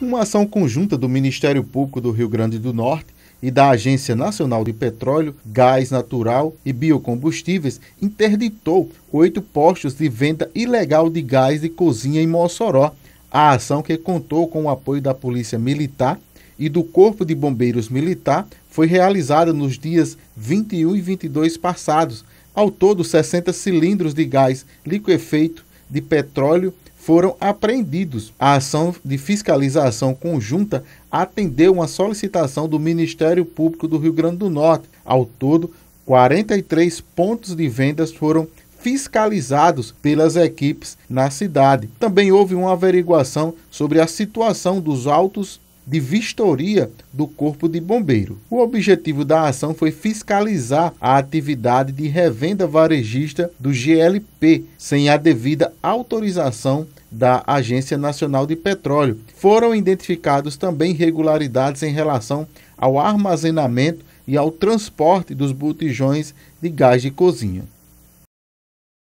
Uma ação conjunta do Ministério Público do Rio Grande do Norte e da Agência Nacional de Petróleo, Gás Natural e Biocombustíveis interditou oito postos de venda ilegal de gás de cozinha em Mossoró. A ação, que contou com o apoio da Polícia Militar e do Corpo de Bombeiros Militar, foi realizada nos dias 21 e 22 passados. Ao todo, 60 cilindros de gás liquefeito de petróleo foram apreendidos. A ação de fiscalização conjunta atendeu uma solicitação do Ministério Público do Rio Grande do Norte. Ao todo, 43 pontos de vendas foram fiscalizados pelas equipes na cidade. Também houve uma averiguação sobre a situação dos autos de vistoria do Corpo de Bombeiro. O objetivo da ação foi fiscalizar a atividade de revenda varejista do GLP sem a devida autorização da Agência Nacional de Petróleo. Foram identificados também irregularidades em relação ao armazenamento e ao transporte dos botijões de gás de cozinha.